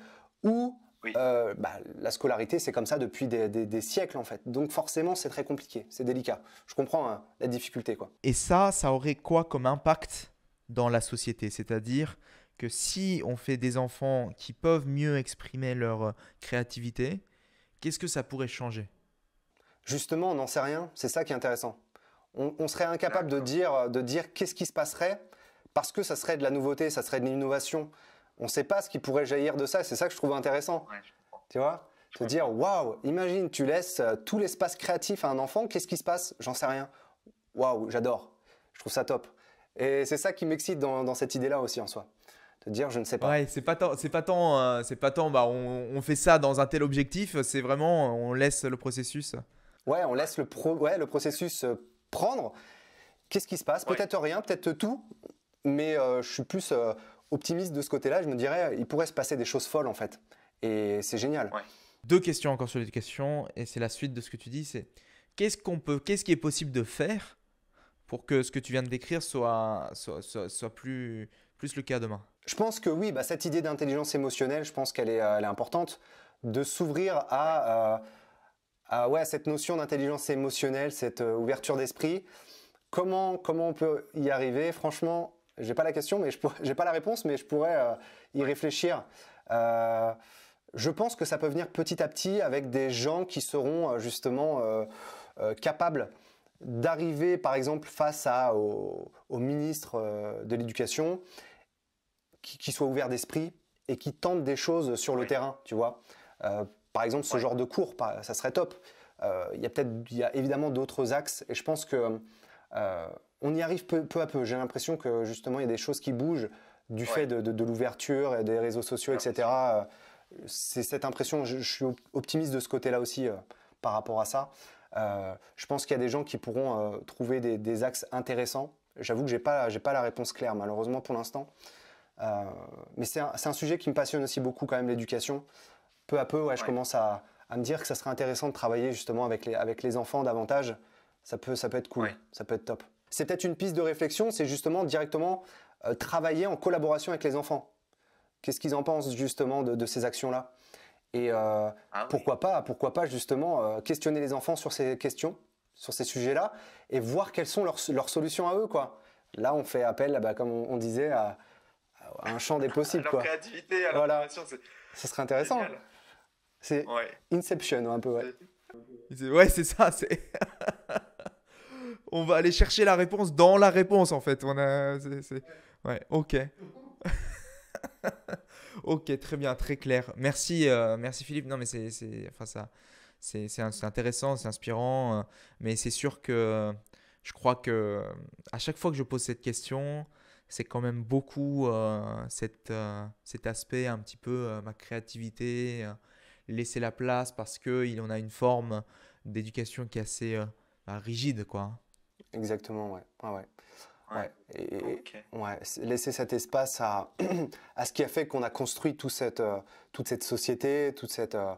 où euh, bah, la scolarité, c'est comme ça depuis des, siècles en fait. Donc forcément, c'est très compliqué, c'est délicat. Je comprends hein, la difficulté. quoi. Et ça, ça aurait quoi comme impact dans la société C'est-à-dire que si on fait des enfants qui peuvent mieux exprimer leur euh, créativité, qu'est-ce que ça pourrait changer Justement, on n'en sait rien. C'est ça qui est intéressant. On, on serait incapable de dire, de dire qu'est-ce qui se passerait parce que ça serait de la nouveauté, ça serait de l'innovation on ne sait pas ce qui pourrait jaillir de ça. C'est ça que je trouve intéressant. tu vois Te dire, waouh, imagine, tu laisses euh, tout l'espace créatif à un enfant, qu'est-ce qui se passe J'en sais rien. Waouh, j'adore. Je trouve ça top. Et c'est ça qui m'excite dans, cette idée-là aussi en soi. Te dire, je ne sais pas. Ouais, c'est pas tant, c'est pas tant, euh, c'est pas tant, bah, on, fait ça dans un tel objectif, c'est vraiment, on laisse le processus. Ouais, on laisse le, le processus euh, prendre. Qu'est-ce qui se passe Peut-être rien, peut-être tout, mais je suis plus, optimiste de ce côté-là. Je me dirais, il pourrait se passer des choses folles en fait. Et c'est génial. Deux questions encore sur l'éducation, et c'est la suite de ce que tu dis, c'est qu'est-ce qu'on peut, qu'est-ce qui est possible de faire pour que ce que tu viens de décrire soit, soit, soit, plus, plus le cas demain Je pense que oui, bah, cette idée d'intelligence émotionnelle, je pense qu'elle est, euh, elle est, importante, de s'ouvrir euh, à, ouais, cette notion d'intelligence émotionnelle, cette euh, ouverture d'esprit. Comment, comment on peut y arriver Franchement, j'ai pas la question, mais je j'ai pas la réponse, mais je pourrais euh, y réfléchir. Euh, je pense que ça peut venir petit à petit avec des gens qui seront euh, justement capables d'arriver, par exemple, face à, au, ministre de l'Éducation, qui, soit ouvert d'esprit et qui tente des choses sur le terrain, tu vois. par exemple, ce genre de cours, ça serait top. Il y a peut-être, il y a évidemment d'autres axes, et je pense que on y arrive peu, à peu. J'ai l'impression que justement, il y a des choses qui bougent du fait de, l'ouverture et des réseaux sociaux, etc. C'est cette impression. Je, suis optimiste de ce côté-là aussi euh, par rapport à ça. Euh, je pense qu'il y a des gens qui pourront euh, trouver des, axes intéressants. J'avoue que j'ai pas, pas la réponse claire malheureusement pour l'instant. mais c'est un, sujet qui me passionne aussi beaucoup quand même l'éducation. Peu à peu, je commence à, me dire que ça serait intéressant de travailler justement avec les, avec les enfants davantage. Ça peut, ça peut être cool, ça peut être top. C'est peut-être une piste de réflexion, c'est justement directement euh, travailler en collaboration avec les enfants. Qu'est-ce qu'ils en pensent justement de, ces actions-là Et euh, ah pourquoi pas, pourquoi pas justement euh, questionner les enfants sur ces questions, sur ces sujets-là, et voir quelles sont leurs, solutions à eux, quoi. Là, on fait appel, bah, comme on, disait, à, un champ des possibles, à créativité, à Ça serait intéressant. C'est Inception, un peu, ouais. Ouais, c'est ça, c'est on va aller chercher la réponse dans la réponse, en fait. On a, Ouais, ok. ok, très bien, très clair. Merci, euh, merci Philippe. Non, mais c'est, enfin, ça, c'est, intéressant, c'est inspirant. Euh, mais c'est sûr que je crois que à chaque fois que je pose cette question, c'est quand même beaucoup euh, cette, cet aspect un petit peu ma créativité, laisser la place parce qu'il en a une forme d'éducation qui est assez rigide, quoi. Exactement, ouais. ouais. Ouais. Et, ouais, laisser cet espace à, à ce qui a fait qu'on a construit toute cette, euh, toute cette société, toute cette, euh,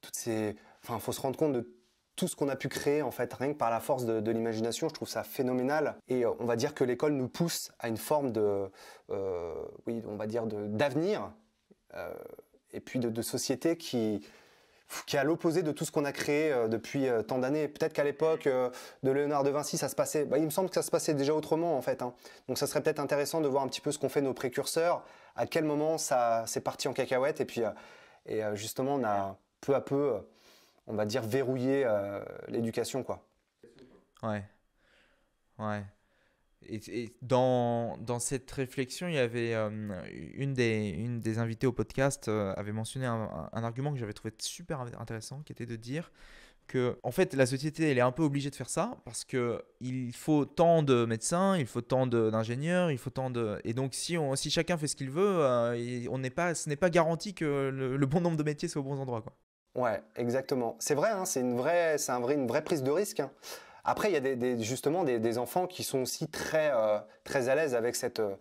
toutes ces. Enfin, faut se rendre compte de tout ce qu'on a pu créer en fait, rien que par la force de, l'imagination. Je trouve ça phénoménal. Et euh, on va dire que l'école nous pousse à une forme de, oui, on va dire d'avenir et puis de, de société qui qui est à l'opposé de tout ce qu'on a créé euh, depuis euh, tant d'années. Peut-être qu'à l'époque euh, de Léonard de Vinci, ça se passait. Bah, il me semble que ça se passait déjà autrement en fait. Hein. Donc ça serait peut-être intéressant de voir un petit peu ce qu'ont fait nos précurseurs, à quel moment ça c'est parti en cacahuète et puis et justement on a peu à peu, on va dire verrouillé l'éducation quoi. Ouais, ouais. Et, dans, dans, cette réflexion, il y avait euh, une, des, une des invitées au podcast euh, avait mentionné un, argument que j'avais trouvé super intéressant, qui était de dire que en fait la société elle est un peu obligée de faire ça parce que il faut tant de médecins, il faut tant d'ingénieurs, il faut tant de et donc si on, si chacun fait ce qu'il veut, euh, on n'est pas ce n'est pas garanti que le, bon nombre de métiers soit au bon endroit quoi. Ouais, exactement. C'est vrai, hein, c'est une vraie, c'est un vrai, une vraie prise de risque. Hein. Après, il y a justement des, enfants qui sont aussi très, euh, très à l'aise avec cette, euh,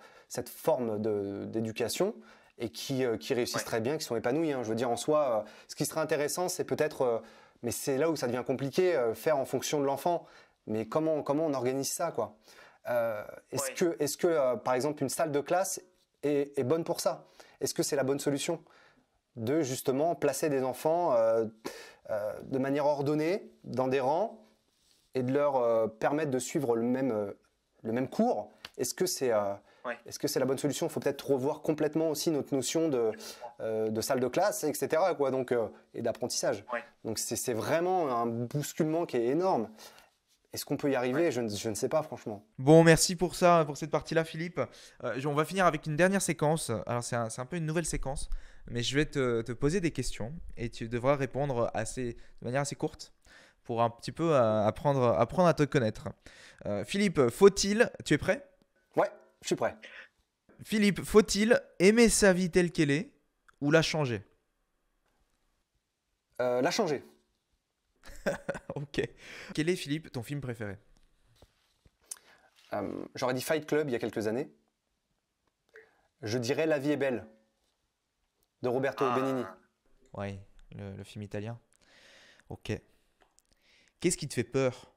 forme d'éducation et qui, euh, réussissent très bien, qui sont épanouis. Hein. Je veux dire, en soi, ce qui serait intéressant, c'est peut-être, mais c'est là où ça devient compliqué, faire en fonction de l'enfant. Mais comment, on organise ça, quoi Est-ce que, est -ce que par exemple, une salle de classe est bonne pour ça Est-ce que c'est la bonne solution de justement placer des enfants de manière ordonnée dans des rangs et de leur euh, permettre de suivre le même, euh, le même cours, est-ce que c'est euh, est-ce que c'est la bonne solution Il faut peut-être revoir complètement aussi notre notion de, de salle de classe, etc. Quoi, donc, et d'apprentissage. Donc c'est vraiment un bousculement qui est énorme. Est-ce qu'on peut y arriver je, ne, je, ne sais pas, franchement. Bon, merci pour ça, pour cette partie-là, Philippe. on va finir avec une dernière séquence. Alors, c'est un, un, peu une nouvelle séquence, mais je vais te, te, poser des questions et tu devras répondre assez, de manière assez courte pour un petit peu euh, apprendre, apprendre à te connaître. Euh, Philippe, faut-il, tu es prêt Ouais, je suis prêt. Philippe, faut-il aimer sa vie telle qu'elle est ou la changer euh, La changer. ok. Quel est, Philippe, ton film préféré J'aurais dit Fight Club il y a quelques années. Je dirais La vie est belle de Roberto Benini. Ah. Benigni. Oui, le, film italien. Ok. Qu'est-ce qui te fait peur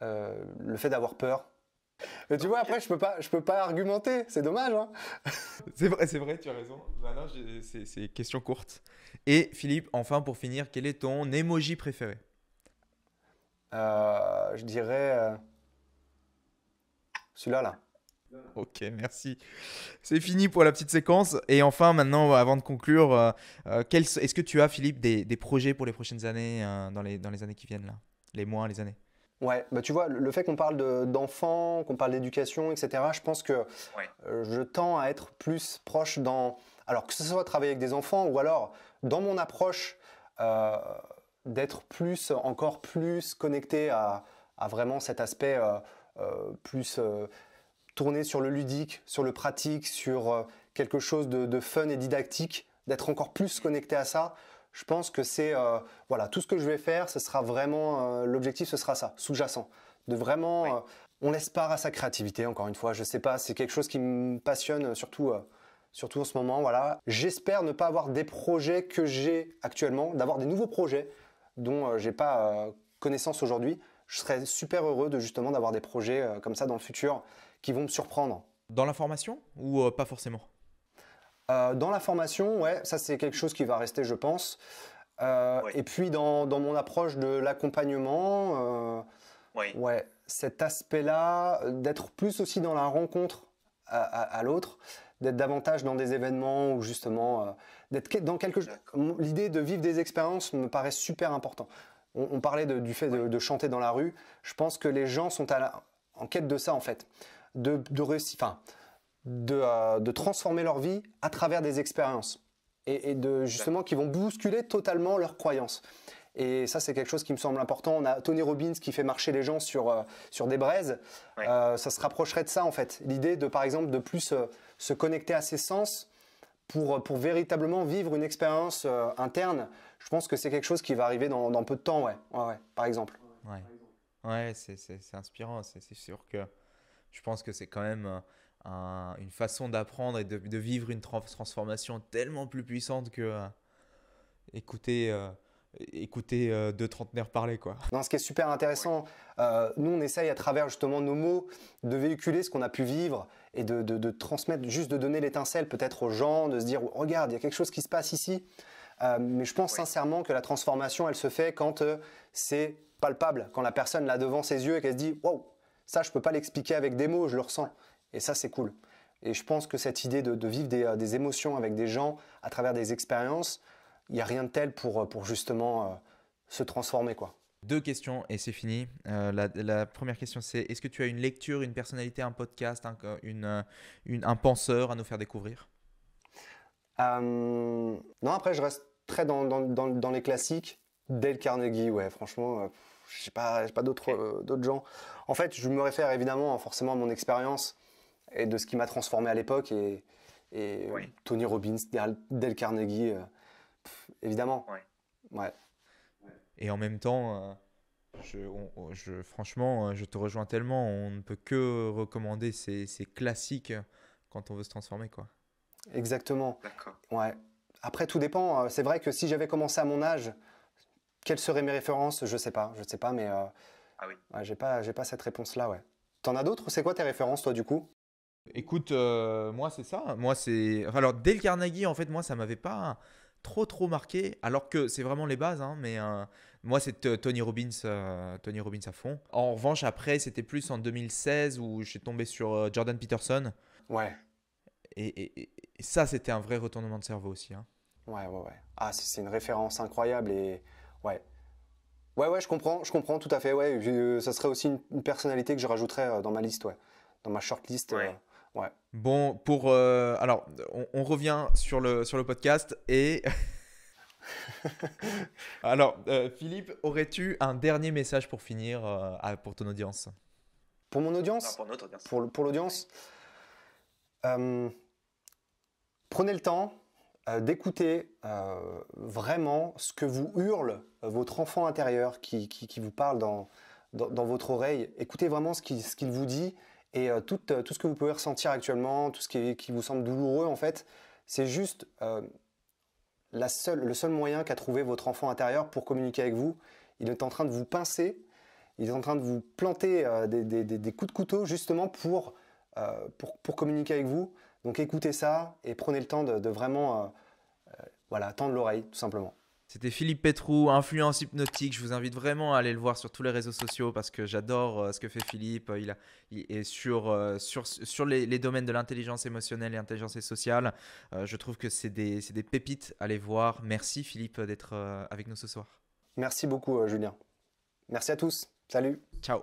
euh, Le fait d'avoir peur. Mais tu vois, après, je peux pas, je peux pas argumenter. C'est dommage. Hein. c'est vrai, c'est vrai, tu as raison. Bah c'est question courte. Et Philippe, enfin pour finir, quel est ton emoji préféré euh, Je dirais euh, celui-là là. Ok, merci. C'est fini pour la petite séquence. Et enfin, maintenant, avant de conclure, euh, euh, est-ce que tu as, Philippe, des, des, projets pour les prochaines années, euh, dans, les, dans les années qui viennent, là Les mois, les années Ouais, bah tu vois, le fait qu'on parle de, d'enfants, qu'on parle d'éducation, etc., je pense que je tends à être plus proche dans. Alors, que ce soit travailler avec des enfants ou alors dans mon approche, d'être plus, encore plus connecté à, à vraiment cet aspect plus tourner sur le ludique, sur le pratique, sur euh, quelque chose de, fun et didactique, d'être encore plus connecté à ça. Je pense que c'est euh, voilà tout ce que je vais faire, ce sera vraiment euh, l'objectif, ce sera ça, sous-jacent, de vraiment on laisse part à sa créativité. Encore une fois, je sais pas, c'est quelque chose qui me passionne surtout surtout en ce moment. Voilà, j'espère ne pas avoir des projets que j'ai actuellement, d'avoir des nouveaux projets dont j'ai pas connaissance aujourd'hui. Je serais super heureux de justement d'avoir des projets comme ça dans le futur qui vont me surprendre. Dans la formation ou euh, pas forcément euh, Dans la formation, ouais, ça c'est quelque chose qui va rester, je pense. Euh, et puis dans, dans, mon approche de l'accompagnement, ouais, cet aspect-là, d'être plus aussi dans la rencontre à, l'autre, d'être davantage dans des événements ou justement d'être dans quelque chose. L'idée de vivre des expériences me paraît super important. On, parlait du fait de, chanter dans la rue. Je pense que les gens sont en quête de ça en fait de, euh, de, transformer leur vie à travers des expériences et, de justement qui vont bousculer totalement leurs croyances. Et ça, c'est quelque chose qui me semble important. On a Tony Robbins qui fait marcher les gens sur, euh, sur des braises. Euh, ça se rapprocherait de ça, en fait. L'idée de, par exemple, de plus se connecter à ses sens pour, pour véritablement vivre une expérience interne. Je pense que c'est quelque chose qui va arriver dans, peu de temps, ouais. ouais, par exemple. Ouais, ouais c'est inspirant. C'est sûr que je pense que c'est quand même une façon d'apprendre et de, de, vivre une trans transformation tellement plus puissante que euh, écouter. Euh, écouter euh, deux trentenaires parler quoi. ce qui est super intéressant, nous on essaye à travers justement nos mots de véhiculer ce qu'on a pu vivre et de, de, transmettre, juste de donner l'étincelle peut-être aux gens, de se dire regarde il y a quelque chose qui se passe ici. mais je pense sincèrement que la transformation elle se fait quand c'est palpable, quand la personne l'a devant ses yeux et qu'elle se dit wow ça, je peux pas l'expliquer avec des mots, je le ressens. Et ça, c'est cool. Et je pense que cette idée de, vivre euh, des, émotions avec des gens à travers des expériences, il n'y a rien de tel pour, euh, pour justement euh, se transformer, quoi. Deux questions et c'est fini. la, première question, c'est est-ce que tu as une lecture, une personnalité, un podcast, un, une, un penseur à nous faire découvrir Non, après, je reste très dans, dans, dans les classiques. Dale Carnegie, ouais, franchement, je j'ai pas, pas d'autres euh, d'autres gens. En fait, je me réfère évidemment hein, forcément à mon expérience et de ce qui m'a transformé à l'époque et, euh, Tony Robbins, Del, Carnegie, euh, évidemment. Ouais. Et en même temps, je, franchement, je te rejoins tellement. On ne peut que recommander ces, ces classiques quand on veut se transformer, quoi. Exactement. D'accord. Ouais. Après, tout dépend. Hein. C'est vrai que si j'avais commencé à mon âge, quelles seraient mes références Je sais pas, je sais pas, mais euh, ah oui. j'ai pas, j'ai pas cette réponse là, ouais. T'en as d'autres C'est quoi tes références toi du coup Écoute, euh, moi c'est ça. Moi c'est, alors dès le Carnegie, en fait, moi ça m'avait pas trop trop marqué, alors que c'est vraiment les bases. Hein, mais euh, moi c'est Tony Robbins, Tony Robbins à fond. En revanche après c'était plus en 2016 où j'ai tombé sur Jordan Peterson. Ouais. Et, ça c'était un vrai retournement de cerveau aussi. Hein. Ouais ouais ouais. Ah c'est une référence incroyable et Ouais. Ouais, ouais, je comprends, je comprends tout à fait. Ouais, euh, ça serait aussi une, personnalité que je rajouterais euh, dans ma liste, ouais, dans ma shortlist. Euh, ouais. Bon, pour alors, on, revient sur le sur le podcast et. alors, Philippe, aurais-tu un dernier message pour finir pour ton audience Pour mon audience. pour l'audience. prenez le temps, euh, d'écouter euh, vraiment ce que vous hurle euh, votre enfant intérieur qui, vous parle dans, votre oreille. Écoutez vraiment ce qu'il vous dit et tout, ce que vous pouvez ressentir actuellement, tout ce qui, vous semble douloureux en fait. C'est juste le seul moyen qu'a trouvé votre enfant intérieur pour communiquer avec vous. Il est en train de vous pincer, il est en train de vous planter des, coups de couteau justement pour, communiquer avec vous. Donc écoutez ça et prenez le temps de, vraiment euh, euh, voilà, tendre l'oreille tout simplement. C'était Philippe Petrou, influence hypnotique. Je vous invite vraiment à aller le voir sur tous les réseaux sociaux parce que j'adore euh, ce que fait Philippe. Il, est sur, sur, sur les, domaines de l'intelligence émotionnelle et intelligence sociale. je trouve que c'est des, des, pépites à aller voir. Merci Philippe d'être avec nous ce soir. Merci beaucoup Julien. Merci à tous. Salut. Ciao.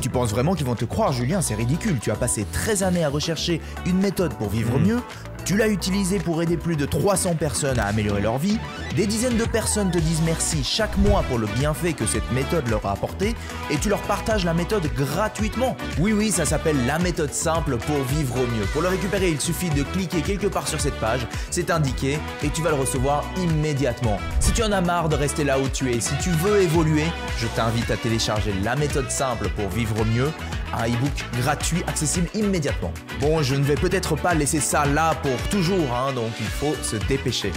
Tu penses vraiment qu'ils vont te croire, Julien C'est ridicule. Tu as passé 13 années à rechercher une méthode pour vivre hmm. mieux. Tu l'as utilisé pour aider plus de 300 personnes à améliorer leur vie. Des dizaines de personnes te disent merci chaque mois pour le bienfait que cette méthode leur a apporté et tu leur partages la méthode gratuitement. Oui oui, ça s'appelle la méthode simple pour vivre au mieux. Pour le récupérer, il suffit de cliquer quelque part sur cette page, c'est indiqué et tu vas le recevoir immédiatement. Si tu en as marre de rester là où tu es, si tu veux évoluer, je t'invite à télécharger la méthode simple pour vivre au mieux un e gratuit accessible immédiatement. Bon, je ne vais peut-être pas laisser ça là pour toujours, hein, donc il faut se dépêcher.